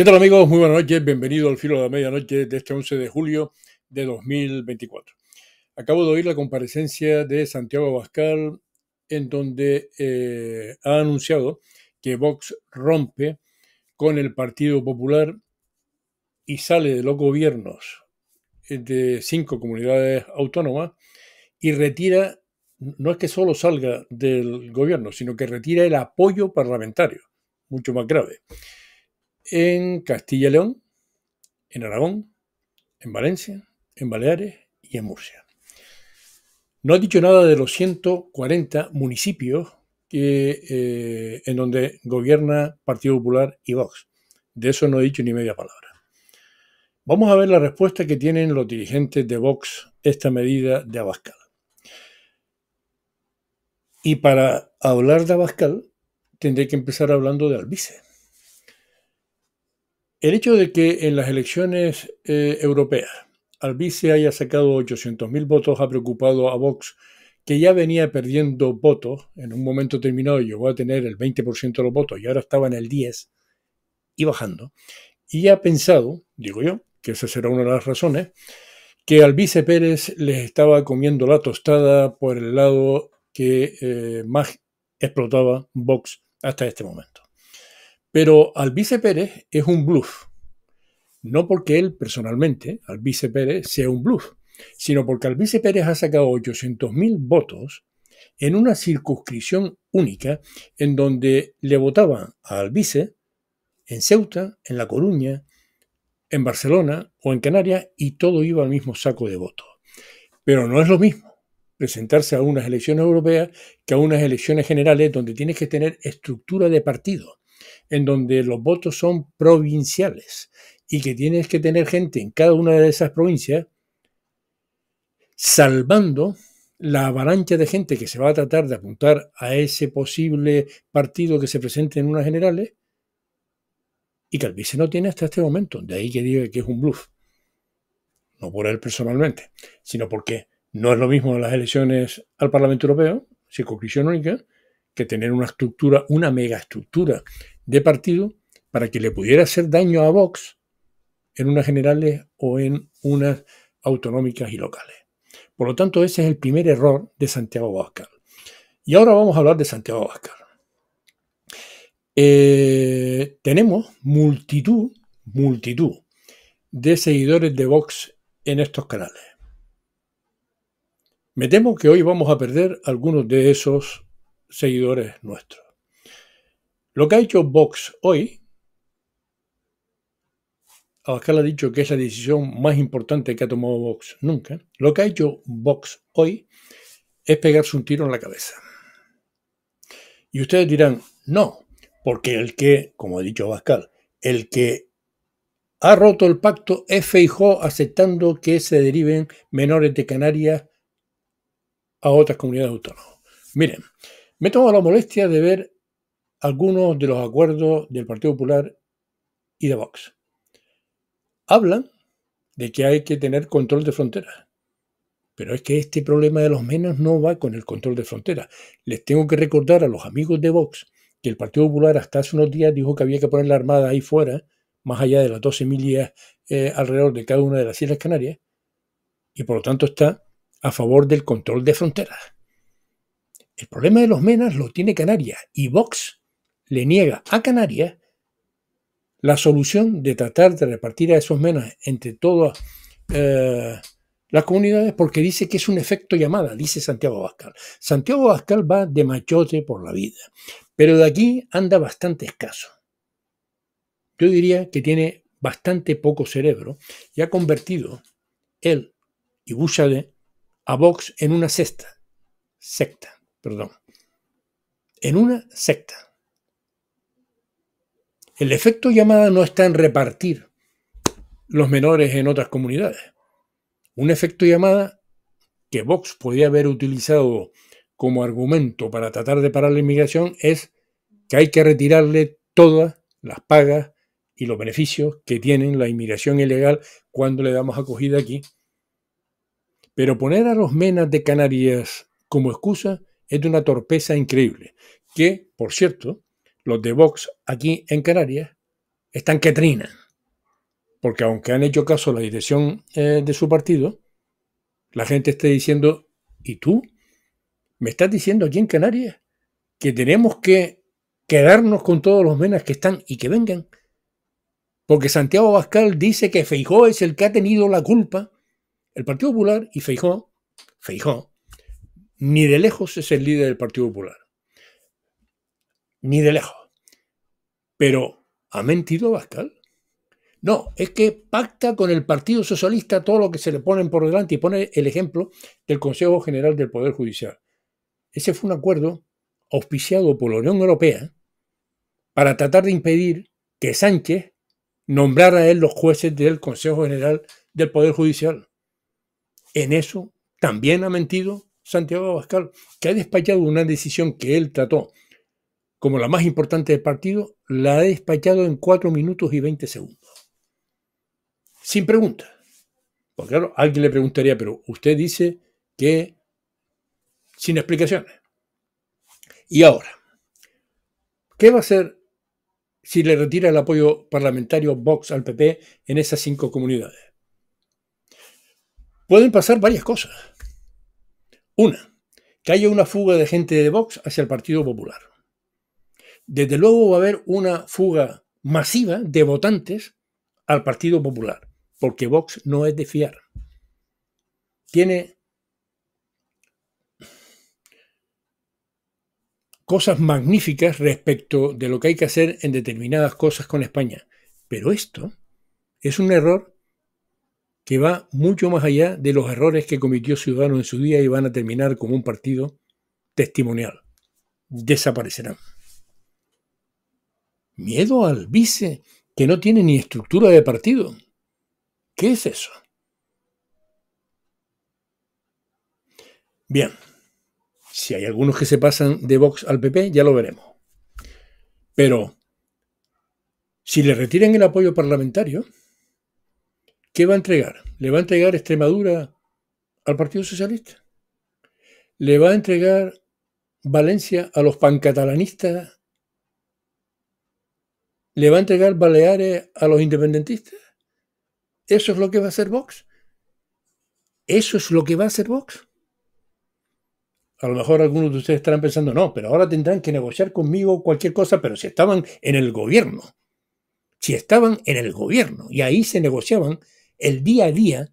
¿Qué tal amigos? Muy buenas noches, bienvenido al filo de la medianoche de este 11 de julio de 2024. Acabo de oír la comparecencia de Santiago Abascal en donde eh, ha anunciado que Vox rompe con el Partido Popular y sale de los gobiernos de cinco comunidades autónomas y retira, no es que solo salga del gobierno, sino que retira el apoyo parlamentario, mucho más grave en Castilla y León, en Aragón, en Valencia, en Baleares y en Murcia. No ha dicho nada de los 140 municipios eh, en donde gobierna Partido Popular y Vox. De eso no he dicho ni media palabra. Vamos a ver la respuesta que tienen los dirigentes de Vox esta medida de Abascal. Y para hablar de Abascal, tendré que empezar hablando de Albice. El hecho de que en las elecciones eh, europeas Albice haya sacado 800.000 votos ha preocupado a Vox, que ya venía perdiendo votos, en un momento terminado llegó a tener el 20% de los votos y ahora estaba en el 10% y bajando, y ha pensado, digo yo, que esa será una de las razones, que Albice Pérez les estaba comiendo la tostada por el lado que eh, más explotaba Vox hasta este momento. Pero Albice Pérez es un bluff. No porque él personalmente, Albice Pérez, sea un bluff, sino porque Albice Pérez ha sacado 800.000 votos en una circunscripción única en donde le votaban a Albice en Ceuta, en La Coruña, en Barcelona o en Canarias y todo iba al mismo saco de votos. Pero no es lo mismo presentarse a unas elecciones europeas que a unas elecciones generales donde tienes que tener estructura de partido en donde los votos son provinciales y que tienes que tener gente en cada una de esas provincias salvando la avalancha de gente que se va a tratar de apuntar a ese posible partido que se presente en unas generales y que vice no tiene hasta este momento. De ahí que diga que es un bluff. No por él personalmente, sino porque no es lo mismo en las elecciones al Parlamento Europeo, circunscripción única, que tener una estructura, una mega estructura de partido para que le pudiera hacer daño a Vox en unas generales o en unas autonómicas y locales. Por lo tanto, ese es el primer error de Santiago Abascal. Y ahora vamos a hablar de Santiago Abascal. Eh, tenemos multitud, multitud de seguidores de Vox en estos canales. Me temo que hoy vamos a perder algunos de esos seguidores nuestros. Lo que ha hecho Vox hoy, Abascal ha dicho que es la decisión más importante que ha tomado Vox nunca. Lo que ha hecho Vox hoy es pegarse un tiro en la cabeza. Y ustedes dirán, no, porque el que, como ha dicho Abascal, el que ha roto el pacto es Feijó aceptando que se deriven menores de Canarias a otras comunidades autónomas. Miren, me tomo la molestia de ver algunos de los acuerdos del Partido Popular y de Vox. Hablan de que hay que tener control de fronteras. Pero es que este problema de los menos no va con el control de fronteras. Les tengo que recordar a los amigos de Vox que el Partido Popular hasta hace unos días dijo que había que poner la Armada ahí fuera, más allá de las 12 millas eh, alrededor de cada una de las Islas Canarias, y por lo tanto está a favor del control de fronteras. El problema de los menas lo tiene Canarias y Vox le niega a Canarias la solución de tratar de repartir a esos menas entre todas eh, las comunidades porque dice que es un efecto llamada, dice Santiago Abascal. Santiago Abascal va de machote por la vida, pero de aquí anda bastante escaso. Yo diría que tiene bastante poco cerebro y ha convertido él y Bouchade a Vox en una cesta, secta perdón, en una secta. El efecto llamada no está en repartir los menores en otras comunidades. Un efecto llamada que Vox podía haber utilizado como argumento para tratar de parar la inmigración es que hay que retirarle todas las pagas y los beneficios que tienen la inmigración ilegal cuando le damos acogida aquí. Pero poner a los menas de Canarias como excusa es de una torpeza increíble, que, por cierto, los de Vox aquí en Canarias están que trinan, porque aunque han hecho caso a la dirección eh, de su partido, la gente está diciendo, ¿y tú? ¿Me estás diciendo aquí en Canarias que tenemos que quedarnos con todos los menas que están y que vengan? Porque Santiago Abascal dice que Feijó es el que ha tenido la culpa. El Partido Popular y Feijó, Feijó, ni de lejos es el líder del Partido Popular. Ni de lejos. Pero, ¿ha mentido bascal No, es que pacta con el Partido Socialista todo lo que se le ponen por delante y pone el ejemplo del Consejo General del Poder Judicial. Ese fue un acuerdo auspiciado por la Unión Europea para tratar de impedir que Sánchez nombrara a él los jueces del Consejo General del Poder Judicial. En eso también ha mentido Santiago Abascal, que ha despachado una decisión que él trató como la más importante del partido, la ha despachado en 4 minutos y 20 segundos. Sin preguntas. Porque claro, alguien le preguntaría, pero usted dice que sin explicaciones. Y ahora, ¿qué va a hacer si le retira el apoyo parlamentario Vox al PP en esas cinco comunidades? Pueden pasar varias cosas. Una, que haya una fuga de gente de Vox hacia el Partido Popular. Desde luego va a haber una fuga masiva de votantes al Partido Popular, porque Vox no es de fiar. Tiene cosas magníficas respecto de lo que hay que hacer en determinadas cosas con España. Pero esto es un error que va mucho más allá de los errores que cometió Ciudadanos en su día y van a terminar como un partido testimonial. Desaparecerán. Miedo al vice que no tiene ni estructura de partido. ¿Qué es eso? Bien, si hay algunos que se pasan de Vox al PP, ya lo veremos. Pero si le retiran el apoyo parlamentario, ¿Qué va a entregar? ¿Le va a entregar Extremadura al Partido Socialista? ¿Le va a entregar Valencia a los pancatalanistas? ¿Le va a entregar Baleares a los independentistas? ¿Eso es lo que va a hacer Vox? ¿Eso es lo que va a hacer Vox? A lo mejor algunos de ustedes estarán pensando, no, pero ahora tendrán que negociar conmigo cualquier cosa, pero si estaban en el gobierno, si estaban en el gobierno y ahí se negociaban el día a día,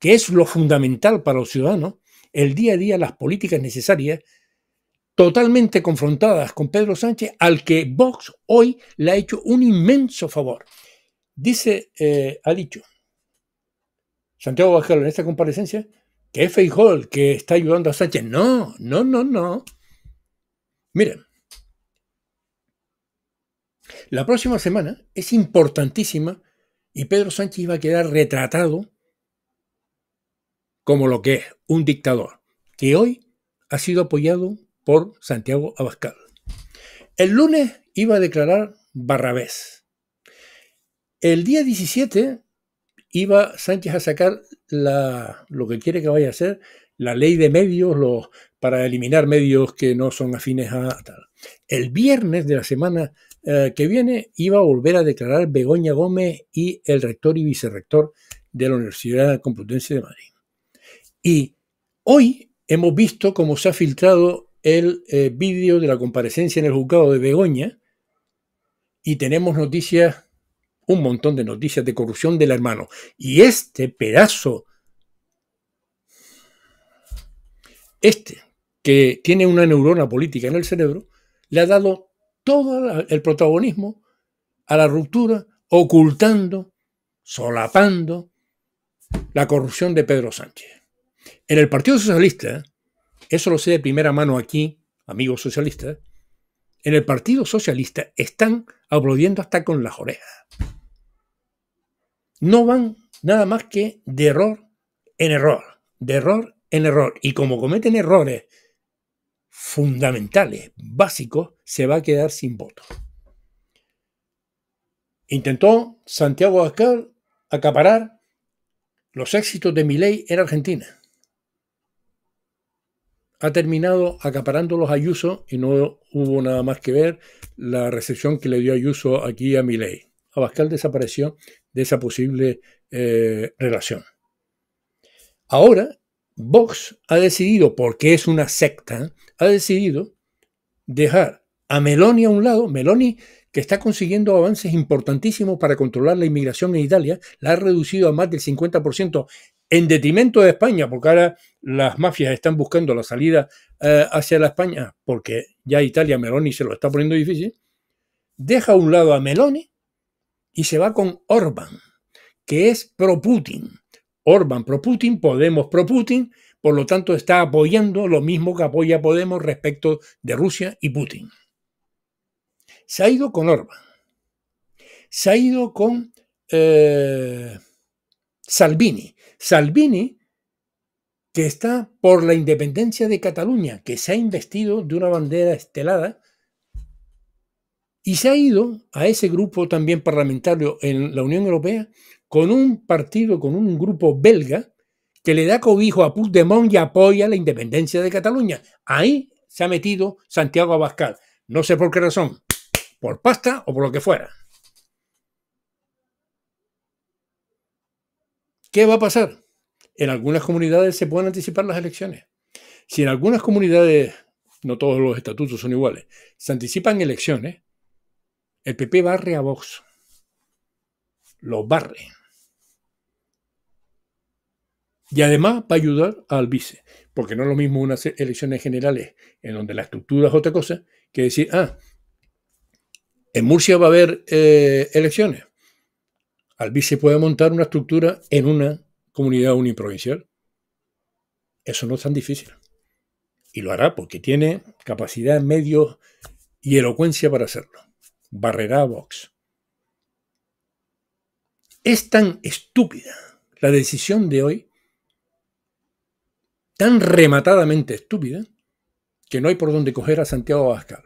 que es lo fundamental para los ciudadanos, el día a día, las políticas necesarias, totalmente confrontadas con Pedro Sánchez, al que Vox hoy le ha hecho un inmenso favor. Dice, eh, ha dicho Santiago Bajero en esta comparecencia que es Hall que está ayudando a Sánchez. No, no, no, no. Miren, la próxima semana es importantísima y Pedro Sánchez iba a quedar retratado como lo que es un dictador, que hoy ha sido apoyado por Santiago Abascal. El lunes iba a declarar Barrabés. El día 17 iba Sánchez a sacar la, lo que quiere que vaya a ser la ley de medios para eliminar medios que no son afines a El viernes de la semana eh, que viene iba a volver a declarar Begoña Gómez y el rector y vicerrector de la Universidad Complutense de Madrid. Y hoy hemos visto cómo se ha filtrado el eh, vídeo de la comparecencia en el juzgado de Begoña y tenemos noticias, un montón de noticias de corrupción del hermano. Y este pedazo, este que tiene una neurona política en el cerebro, le ha dado todo el protagonismo a la ruptura, ocultando, solapando la corrupción de Pedro Sánchez. En el Partido Socialista, eso lo sé de primera mano aquí, amigos socialistas, en el Partido Socialista están aplaudiendo hasta con las orejas. No van nada más que de error en error, de error en error. Y como cometen errores fundamentales, básicos, se va a quedar sin voto. Intentó Santiago Abascal acaparar los éxitos de Milei en Argentina. Ha terminado acaparando los Ayuso y no hubo nada más que ver la recepción que le dio Ayuso aquí a Milei. Abascal desapareció de esa posible eh, relación. Ahora Vox ha decidido, porque es una secta, ha decidido dejar a Meloni a un lado, Meloni que está consiguiendo avances importantísimos para controlar la inmigración en Italia, la ha reducido a más del 50% en detrimento de España, porque ahora las mafias están buscando la salida eh, hacia la España, porque ya Italia, Meloni se lo está poniendo difícil, deja a un lado a Meloni y se va con Orban, que es pro-Putin, Orban pro-Putin, Podemos pro-Putin, por lo tanto está apoyando lo mismo que apoya Podemos respecto de Rusia y Putin. Se ha ido con Orban, se ha ido con eh, Salvini. Salvini que está por la independencia de Cataluña, que se ha investido de una bandera estelada y se ha ido a ese grupo también parlamentario en la Unión Europea con un partido, con un grupo belga que le da cobijo a Puigdemont y apoya la independencia de Cataluña. Ahí se ha metido Santiago Abascal. No sé por qué razón, por pasta o por lo que fuera. ¿Qué va a pasar? En algunas comunidades se pueden anticipar las elecciones. Si en algunas comunidades, no todos los estatutos son iguales, se anticipan elecciones, el PP barre a Vox. Lo barre. Y además va a ayudar al vice, porque no es lo mismo unas elecciones generales en donde la estructura es otra cosa que decir, ah, en Murcia va a haber eh, elecciones. Al vice puede montar una estructura en una comunidad uniprovincial. Eso no es tan difícil. Y lo hará porque tiene capacidad, medios y elocuencia para hacerlo barrerá a Vox. Es tan estúpida la decisión de hoy, tan rematadamente estúpida, que no hay por dónde coger a Santiago Abascal.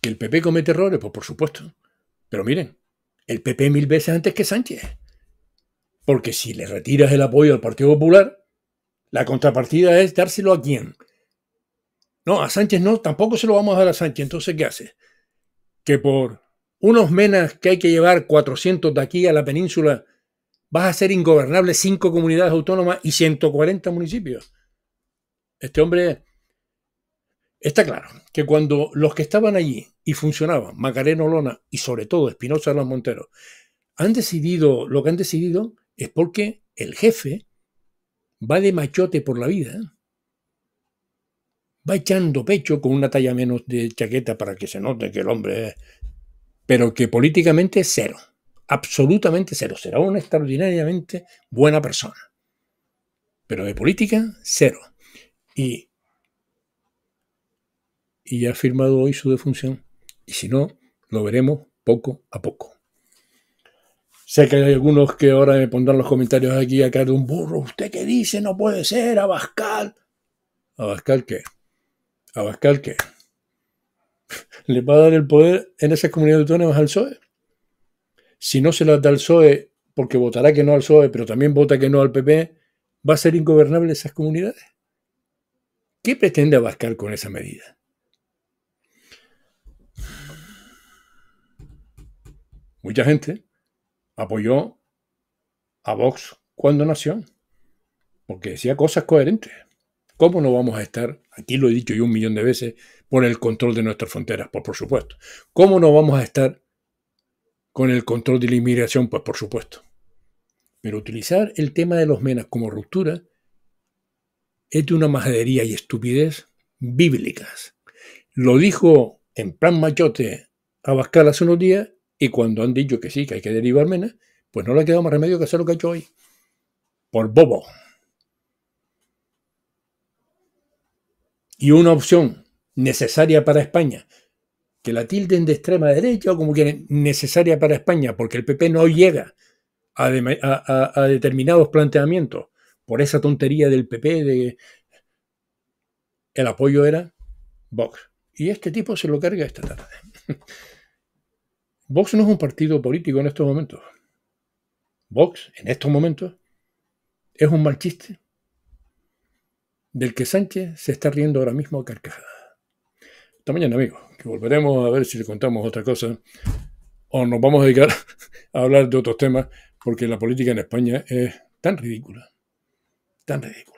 ¿Que el PP comete errores? Pues por supuesto. Pero miren, el PP mil veces antes que Sánchez. Porque si le retiras el apoyo al Partido Popular, la contrapartida es dárselo a quién? No, a Sánchez no, tampoco se lo vamos a dar a Sánchez. Entonces, ¿qué hace? Que por unos menas que hay que llevar 400 de aquí a la península, vas a ser ingobernable cinco comunidades autónomas y 140 municipios. Este hombre está claro que cuando los que estaban allí y funcionaban, Macareno Lona y sobre todo Espinosa de Los Monteros, han decidido lo que han decidido es porque el jefe va de machote por la vida va echando pecho con una talla menos de chaqueta para que se note que el hombre es, pero que políticamente es cero, absolutamente cero. Será una extraordinariamente buena persona, pero de política cero. Y, y ha firmado hoy su defunción, y si no, lo veremos poco a poco. Sé que hay algunos que ahora me pondrán los comentarios aquí a caer de un burro. ¿Usted qué dice? No puede ser, Abascal. ¿Abascal qué? Abascal, ¿qué? ¿Le va a dar el poder en esas comunidades autónomas al PSOE? Si no se las da al PSOE, porque votará que no al PSOE, pero también vota que no al PP, ¿va a ser ingobernable esas comunidades? ¿Qué pretende Abascal con esa medida? Mucha gente apoyó a Vox cuando nació, porque decía cosas coherentes. ¿Cómo no vamos a estar, aquí lo he dicho yo un millón de veces, por el control de nuestras fronteras? Pues por supuesto. ¿Cómo no vamos a estar con el control de la inmigración? Pues por supuesto. Pero utilizar el tema de los menas como ruptura es de una majadería y estupidez bíblicas. Lo dijo en plan machote Abascal hace unos días y cuando han dicho que sí, que hay que derivar menas, pues no le ha quedado más remedio que hacer lo que ha hecho hoy. Por bobo. y una opción necesaria para España, que la tilden de extrema derecha o como quieren, necesaria para España, porque el PP no llega a, determinados planteamientos por esa tontería del PP de... El apoyo era Vox. Y este tipo se lo carga esta tarde. Vox no es un partido político en estos momentos. Vox, en estos momentos, es un mal chiste del que Sánchez se está riendo ahora mismo a carcajadas. Hasta mañana, amigos, que volveremos a ver si le contamos otra cosa o nos vamos a dedicar a hablar de otros temas, porque la política en España es tan ridícula, tan ridícula.